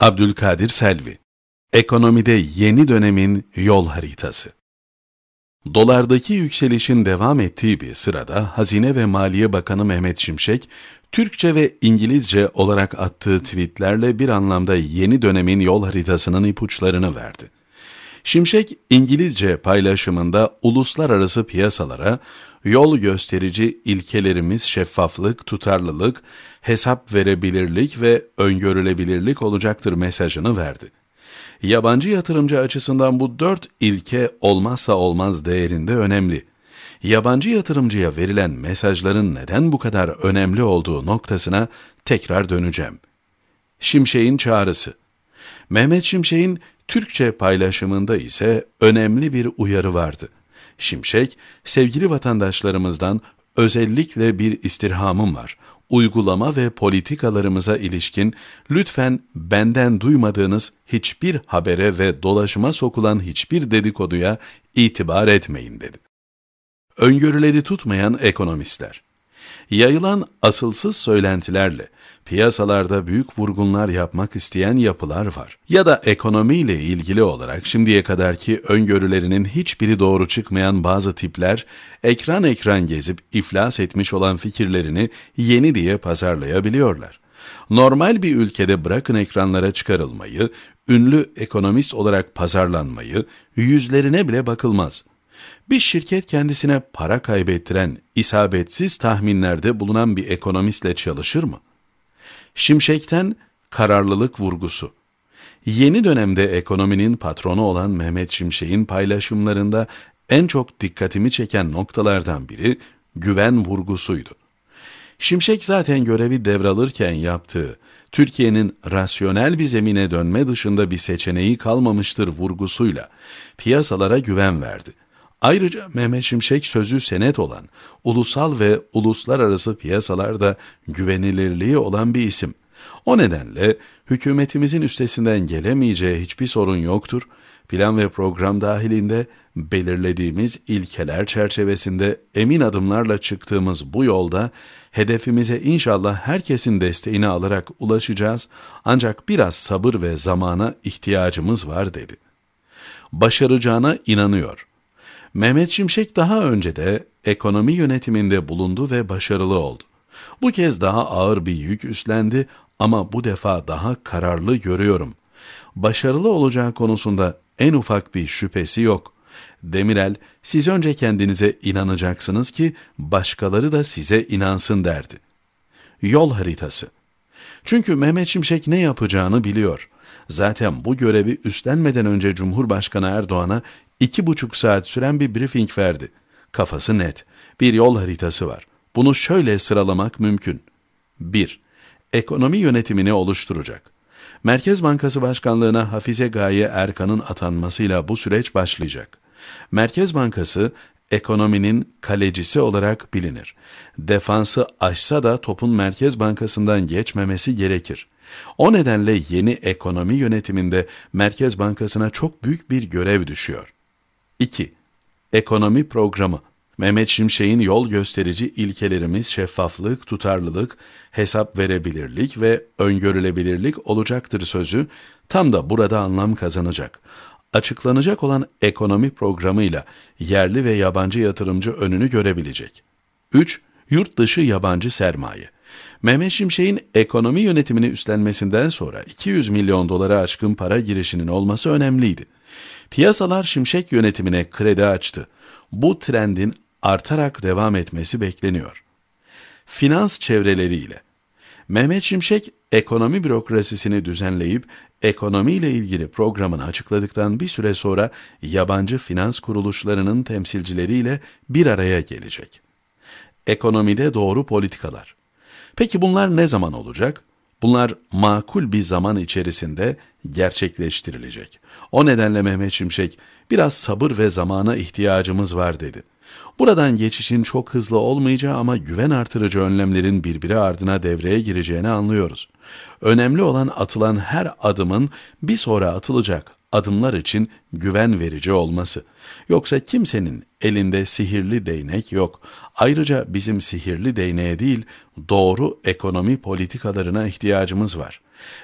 Abdülkadir Selvi Ekonomide yeni dönemin yol haritası Dolardaki yükselişin devam ettiği bir sırada Hazine ve Maliye Bakanı Mehmet Şimşek, Türkçe ve İngilizce olarak attığı tweetlerle bir anlamda yeni dönemin yol haritasının ipuçlarını verdi. Şimşek, İngilizce paylaşımında uluslararası piyasalara Yol gösterici ilkelerimiz şeffaflık, tutarlılık, hesap verebilirlik ve öngörülebilirlik olacaktır mesajını verdi. Yabancı yatırımcı açısından bu dört ilke olmazsa olmaz değerinde önemli. Yabancı yatırımcıya verilen mesajların neden bu kadar önemli olduğu noktasına tekrar döneceğim. Şimşek'in çağrısı Mehmet Şimşek'in Türkçe paylaşımında ise önemli bir uyarı vardı.'' Şimşek, sevgili vatandaşlarımızdan özellikle bir istirhamım var. Uygulama ve politikalarımıza ilişkin lütfen benden duymadığınız hiçbir habere ve dolaşıma sokulan hiçbir dedikoduya itibar etmeyin dedi. Öngörüleri tutmayan ekonomistler. Yayılan asılsız söylentilerle piyasalarda büyük vurgunlar yapmak isteyen yapılar var. Ya da ekonomiyle ilgili olarak şimdiye kadarki öngörülerinin hiçbiri doğru çıkmayan bazı tipler, ekran ekran gezip iflas etmiş olan fikirlerini yeni diye pazarlayabiliyorlar. Normal bir ülkede bırakın ekranlara çıkarılmayı, ünlü ekonomist olarak pazarlanmayı, yüzlerine bile bakılmaz. Bir şirket kendisine para kaybettiren, isabetsiz tahminlerde bulunan bir ekonomistle çalışır mı? Şimşek'ten kararlılık vurgusu. Yeni dönemde ekonominin patronu olan Mehmet Şimşek'in paylaşımlarında en çok dikkatimi çeken noktalardan biri güven vurgusuydu. Şimşek zaten görevi devralırken yaptığı, Türkiye'nin rasyonel bir zemine dönme dışında bir seçeneği kalmamıştır vurgusuyla piyasalara güven verdi. Ayrıca Mehmet Şimşek sözü senet olan, ulusal ve uluslararası piyasalarda güvenilirliği olan bir isim. O nedenle hükümetimizin üstesinden gelemeyeceği hiçbir sorun yoktur. Plan ve program dahilinde belirlediğimiz ilkeler çerçevesinde emin adımlarla çıktığımız bu yolda hedefimize inşallah herkesin desteğini alarak ulaşacağız. Ancak biraz sabır ve zamana ihtiyacımız var dedi. Başaracağına inanıyor. Mehmet Şimşek daha önce de ekonomi yönetiminde bulundu ve başarılı oldu. Bu kez daha ağır bir yük üstlendi ama bu defa daha kararlı görüyorum. Başarılı olacağı konusunda en ufak bir şüphesi yok. Demirel, siz önce kendinize inanacaksınız ki başkaları da size inansın derdi. Yol haritası. Çünkü Mehmet Şimşek ne yapacağını biliyor. Zaten bu görevi üstlenmeden önce Cumhurbaşkanı Erdoğan'a iki buçuk saat süren bir briefing verdi. Kafası net. Bir yol haritası var. Bunu şöyle sıralamak mümkün. 1. Ekonomi yönetimini oluşturacak. Merkez Bankası Başkanlığına Hafize Gaye Erkan'ın atanmasıyla bu süreç başlayacak. Merkez Bankası ekonominin kalecisi olarak bilinir. Defansı aşsa da topun Merkez Bankası'ndan geçmemesi gerekir. O nedenle yeni ekonomi yönetiminde Merkez Bankası'na çok büyük bir görev düşüyor. 2. Ekonomi programı Mehmet Şimşek'in yol gösterici ilkelerimiz şeffaflık, tutarlılık, hesap verebilirlik ve öngörülebilirlik olacaktır sözü tam da burada anlam kazanacak. Açıklanacak olan ekonomi programıyla yerli ve yabancı yatırımcı önünü görebilecek. 3. Yurt dışı yabancı sermaye. Mehmet Şimşek'in ekonomi yönetimini üstlenmesinden sonra 200 milyon dolara aşkın para girişinin olması önemliydi. Piyasalar şimşek yönetimine kredi açtı. Bu trendin artarak devam etmesi bekleniyor. Finans çevreleriyle Mehmet Şimşek ekonomi bürokrasisini düzenleyip ekonomiyle ilgili programını açıkladıktan bir süre sonra yabancı finans kuruluşlarının temsilcileriyle bir araya gelecek. Ekonomide doğru politikalar. Peki bunlar ne zaman olacak? Bunlar makul bir zaman içerisinde gerçekleştirilecek. O nedenle Mehmet Şimşek biraz sabır ve zamana ihtiyacımız var dedi. Buradan geçişin çok hızlı olmayacağı ama güven artırıcı önlemlerin birbiri ardına devreye gireceğini anlıyoruz. Önemli olan atılan her adımın bir sonra atılacak adımlar için güven verici olması. Yoksa kimsenin elinde sihirli değnek yok. Ayrıca bizim sihirli değneğe değil, doğru ekonomi politikalarına ihtiyacımız var.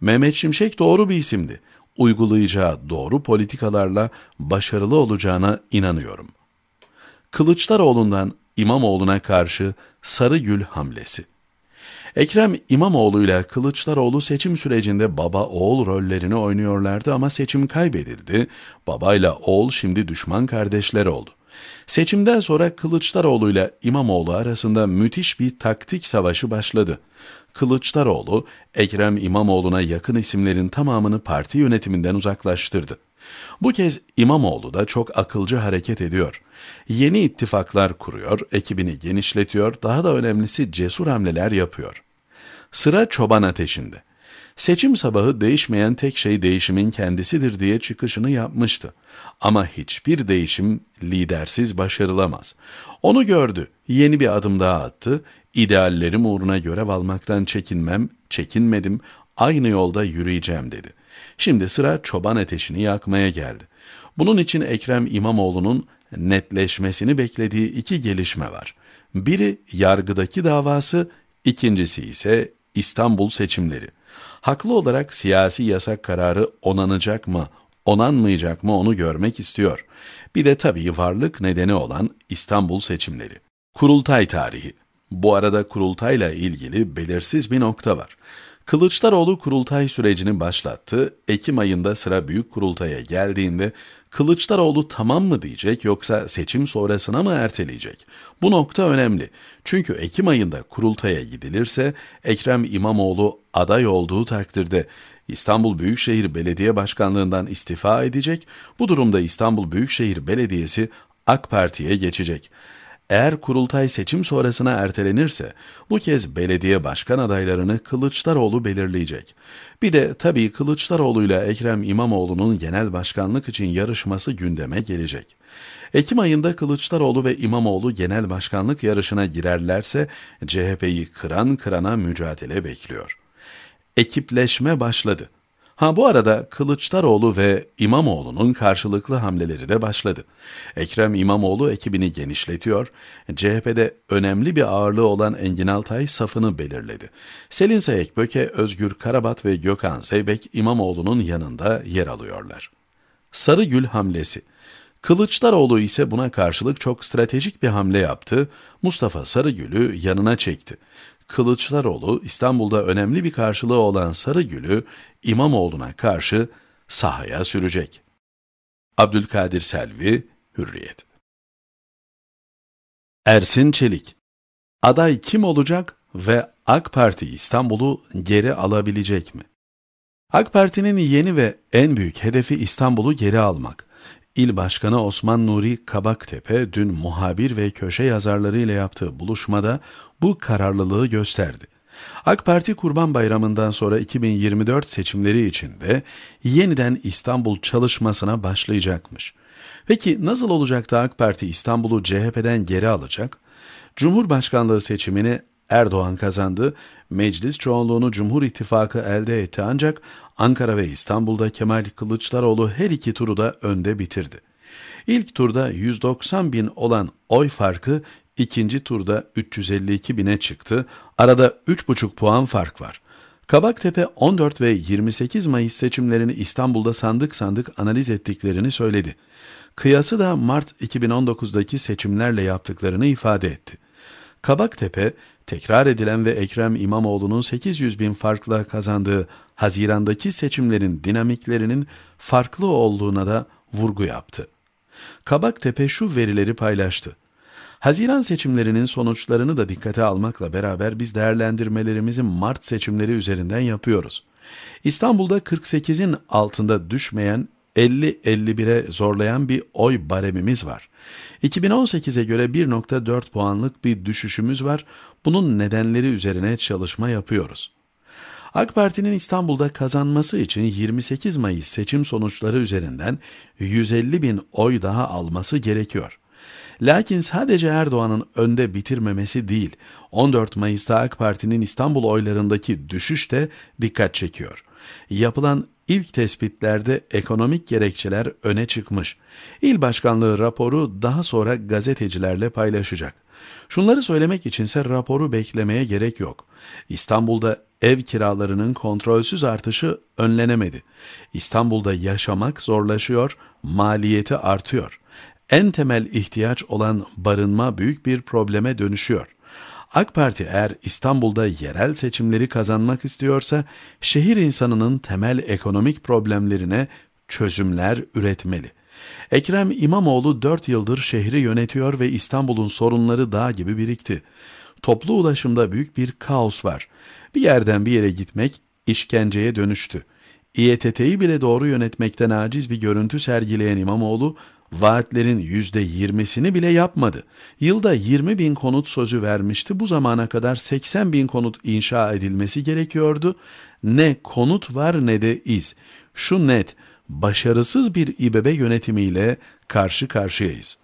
Mehmet Şimşek doğru bir isimdi. Uygulayacağı doğru politikalarla başarılı olacağına inanıyorum. Kılıçdaroğlu'ndan İmamoğlu'na karşı Sarıgül hamlesi. Ekrem İmamoğlu ile Kılıçdaroğlu seçim sürecinde baba-oğul rollerini oynuyorlardı ama seçim kaybedildi. Babayla oğul şimdi düşman kardeşler oldu. Seçimden sonra Kılıçdaroğlu ile İmamoğlu arasında müthiş bir taktik savaşı başladı. Kılıçdaroğlu, Ekrem İmamoğlu'na yakın isimlerin tamamını parti yönetiminden uzaklaştırdı. Bu kez İmamoğlu da çok akılcı hareket ediyor. Yeni ittifaklar kuruyor, ekibini genişletiyor, daha da önemlisi cesur hamleler yapıyor. Sıra çoban ateşinde. Seçim sabahı değişmeyen tek şey değişimin kendisidir diye çıkışını yapmıştı. Ama hiçbir değişim lidersiz başarılamaz. Onu gördü, yeni bir adım daha attı, ideallerim uğruna görev almaktan çekinmem, çekinmedim, aynı yolda yürüyeceğim dedi. Şimdi sıra çoban ateşini yakmaya geldi. Bunun için Ekrem İmamoğlu'nun netleşmesini beklediği iki gelişme var. Biri yargıdaki davası, ikincisi ise İstanbul seçimleri. Haklı olarak siyasi yasak kararı onanacak mı, onanmayacak mı onu görmek istiyor. Bir de tabii varlık nedeni olan İstanbul seçimleri. Kurultay tarihi. Bu arada kurultayla ilgili belirsiz bir nokta var. Kılıçdaroğlu kurultay sürecini başlattı. Ekim ayında sıra büyük kurultaya geldiğinde Kılıçdaroğlu tamam mı diyecek yoksa seçim sonrasına mı erteleyecek? Bu nokta önemli. Çünkü Ekim ayında kurultaya gidilirse Ekrem İmamoğlu aday olduğu takdirde İstanbul Büyükşehir Belediye Başkanlığından istifa edecek. Bu durumda İstanbul Büyükşehir Belediyesi AK Parti'ye geçecek. Eğer kurultay seçim sonrasına ertelenirse bu kez belediye başkan adaylarını Kılıçdaroğlu belirleyecek. Bir de tabii Kılıçdaroğlu ile Ekrem İmamoğlu'nun genel başkanlık için yarışması gündeme gelecek. Ekim ayında Kılıçdaroğlu ve İmamoğlu genel başkanlık yarışına girerlerse CHP'yi kıran kırana mücadele bekliyor. Ekipleşme başladı. Ha bu arada Kılıçdaroğlu ve İmamoğlu'nun karşılıklı hamleleri de başladı. Ekrem İmamoğlu ekibini genişletiyor, CHP'de önemli bir ağırlığı olan Engin Altay safını belirledi. Selin Sayekböke, Özgür Karabat ve Gökhan Zeybek İmamoğlu'nun yanında yer alıyorlar. Sarıgül hamlesi Kılıçdaroğlu ise buna karşılık çok stratejik bir hamle yaptı, Mustafa Sarıgül'ü yanına çekti. Kılıçlaroğlu İstanbul'da önemli bir karşılığı olan Sarıgül'ü İmamoğlu'na karşı sahaya sürecek. Abdülkadir Selvi, Hürriyet Ersin Çelik Aday kim olacak ve AK Parti İstanbul'u geri alabilecek mi? AK Parti'nin yeni ve en büyük hedefi İstanbul'u geri almak. İl Başkanı Osman Nuri Kabaktepe dün muhabir ve köşe yazarları ile yaptığı buluşmada bu kararlılığı gösterdi. AK Parti Kurban Bayramı'ndan sonra 2024 seçimleri içinde yeniden İstanbul çalışmasına başlayacakmış. Peki nasıl olacak da AK Parti İstanbul'u CHP'den geri alacak? Cumhurbaşkanlığı seçimini Erdoğan kazandı, meclis çoğunluğunu Cumhur İttifakı elde etti ancak Ankara ve İstanbul'da Kemal Kılıçdaroğlu her iki turu da önde bitirdi. İlk turda 190 bin olan oy farkı ikinci turda 352 bine çıktı, arada 3,5 puan fark var. Kabaktepe 14 ve 28 Mayıs seçimlerini İstanbul'da sandık sandık analiz ettiklerini söyledi. Kıyası da Mart 2019'daki seçimlerle yaptıklarını ifade etti. Kabaktepe tekrar edilen ve Ekrem İmamoğlu'nun 800 bin farkla kazandığı Haziran'daki seçimlerin dinamiklerinin farklı olduğuna da vurgu yaptı. Kabaktepe şu verileri paylaştı. Haziran seçimlerinin sonuçlarını da dikkate almakla beraber biz değerlendirmelerimizi Mart seçimleri üzerinden yapıyoruz. İstanbul'da 48'in altında düşmeyen 50-51'e zorlayan bir oy baremimiz var. 2018'e göre 1.4 puanlık bir düşüşümüz var. Bunun nedenleri üzerine çalışma yapıyoruz. AK Parti'nin İstanbul'da kazanması için 28 Mayıs seçim sonuçları üzerinden 150 bin oy daha alması gerekiyor. Lakin sadece Erdoğan'ın önde bitirmemesi değil, 14 Mayıs'ta AK Parti'nin İstanbul oylarındaki düşüş de dikkat çekiyor. Yapılan ilk tespitlerde ekonomik gerekçeler öne çıkmış. İl başkanlığı raporu daha sonra gazetecilerle paylaşacak. Şunları söylemek içinse raporu beklemeye gerek yok. İstanbul'da ev kiralarının kontrolsüz artışı önlenemedi. İstanbul'da yaşamak zorlaşıyor, maliyeti artıyor en temel ihtiyaç olan barınma büyük bir probleme dönüşüyor. AK Parti eğer İstanbul'da yerel seçimleri kazanmak istiyorsa şehir insanının temel ekonomik problemlerine çözümler üretmeli. Ekrem İmamoğlu 4 yıldır şehri yönetiyor ve İstanbul'un sorunları dağ gibi birikti. Toplu ulaşımda büyük bir kaos var. Bir yerden bir yere gitmek işkenceye dönüştü. İETT'yi bile doğru yönetmekten aciz bir görüntü sergileyen İmamoğlu Vaatlerin yüzde yirmisini bile yapmadı. Yılda yirmi bin konut sözü vermişti. Bu zamana kadar seksen bin konut inşa edilmesi gerekiyordu. Ne konut var ne de iz. Şu net, başarısız bir İBB yönetimiyle karşı karşıyayız.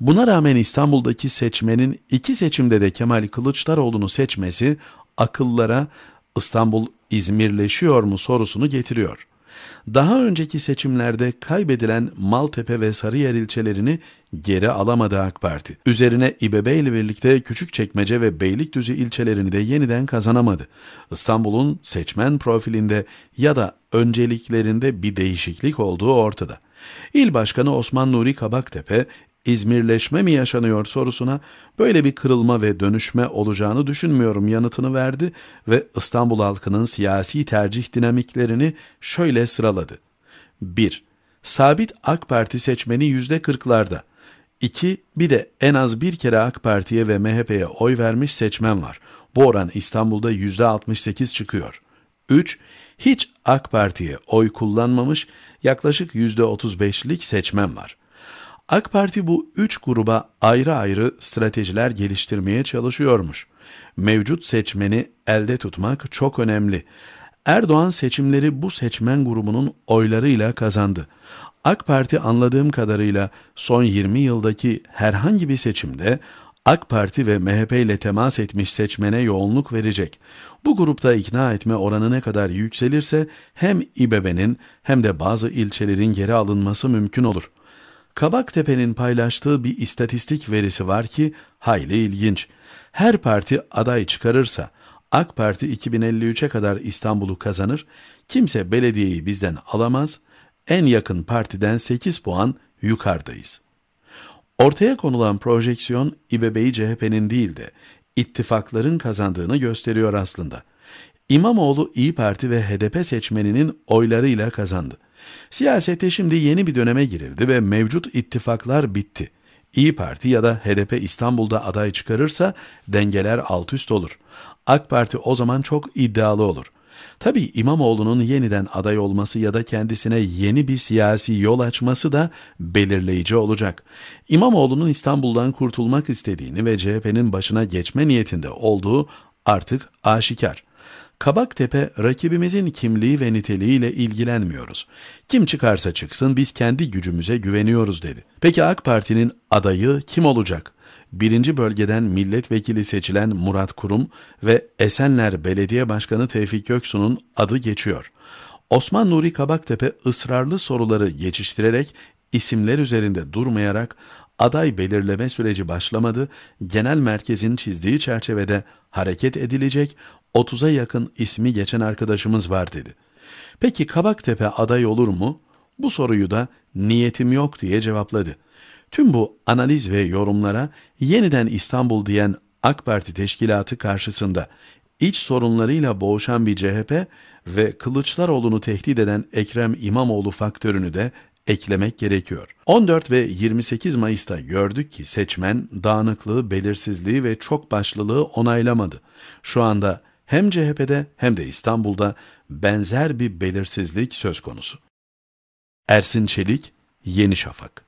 Buna rağmen İstanbul'daki seçmenin iki seçimde de Kemal Kılıçdaroğlu'nu seçmesi akıllara İstanbul İzmirleşiyor mu sorusunu getiriyor daha önceki seçimlerde kaybedilen Maltepe ve Sarıyer ilçelerini geri alamadı AK Parti. Üzerine İBB ile birlikte Küçükçekmece ve Beylikdüzü ilçelerini de yeniden kazanamadı. İstanbul'un seçmen profilinde ya da önceliklerinde bir değişiklik olduğu ortada. İl Başkanı Osman Nuri Kabaktepe, İzmirleşme mi yaşanıyor sorusuna böyle bir kırılma ve dönüşme olacağını düşünmüyorum yanıtını verdi ve İstanbul halkının siyasi tercih dinamiklerini şöyle sıraladı. 1. Sabit AK Parti seçmeni %40'larda. 2. Bir de en az bir kere AK Parti'ye ve MHP'ye oy vermiş seçmen var. Bu oran İstanbul'da %68 çıkıyor. 3. Hiç AK Parti'ye oy kullanmamış yaklaşık %35'lik seçmen var.'' AK Parti bu üç gruba ayrı ayrı stratejiler geliştirmeye çalışıyormuş. Mevcut seçmeni elde tutmak çok önemli. Erdoğan seçimleri bu seçmen grubunun oylarıyla kazandı. AK Parti anladığım kadarıyla son 20 yıldaki herhangi bir seçimde AK Parti ve MHP ile temas etmiş seçmene yoğunluk verecek. Bu grupta ikna etme oranı ne kadar yükselirse hem İBB'nin hem de bazı ilçelerin geri alınması mümkün olur.'' Kabaktepe'nin paylaştığı bir istatistik verisi var ki hayli ilginç. Her parti aday çıkarırsa AK Parti 2053'e kadar İstanbul'u kazanır, kimse belediyeyi bizden alamaz, en yakın partiden 8 puan yukarıdayız. Ortaya konulan projeksiyon İBB'yi CHP'nin değil de ittifakların kazandığını gösteriyor aslında.'' İmamoğlu İyi Parti ve HDP seçmeninin oylarıyla kazandı. Siyasete şimdi yeni bir döneme girildi ve mevcut ittifaklar bitti. İyi Parti ya da HDP İstanbul'da aday çıkarırsa dengeler alt üst olur. AK Parti o zaman çok iddialı olur. Tabii İmamoğlu'nun yeniden aday olması ya da kendisine yeni bir siyasi yol açması da belirleyici olacak. İmamoğlu'nun İstanbul'dan kurtulmak istediğini ve CHP'nin başına geçme niyetinde olduğu artık aşikar. Kabaktepe rakibimizin kimliği ve niteliğiyle ilgilenmiyoruz. Kim çıkarsa çıksın biz kendi gücümüze güveniyoruz dedi. Peki AK Parti'nin adayı kim olacak? Birinci bölgeden milletvekili seçilen Murat Kurum ve Esenler Belediye Başkanı Tevfik Göksu'nun adı geçiyor. Osman Nuri Kabaktepe ısrarlı soruları geçiştirerek isimler üzerinde durmayarak aday belirleme süreci başlamadı, genel merkezin çizdiği çerçevede hareket edilecek, 30'a yakın ismi geçen arkadaşımız var dedi. Peki Kabaktepe aday olur mu? Bu soruyu da niyetim yok diye cevapladı. Tüm bu analiz ve yorumlara yeniden İstanbul diyen AK Parti teşkilatı karşısında iç sorunlarıyla boğuşan bir CHP ve Kılıçdaroğlu'nu tehdit eden Ekrem İmamoğlu faktörünü de eklemek gerekiyor. 14 ve 28 Mayıs'ta gördük ki seçmen dağınıklığı, belirsizliği ve çok başlılığı onaylamadı. Şu anda hem CHP'de hem de İstanbul'da benzer bir belirsizlik söz konusu. Ersin Çelik, Yeni Şafak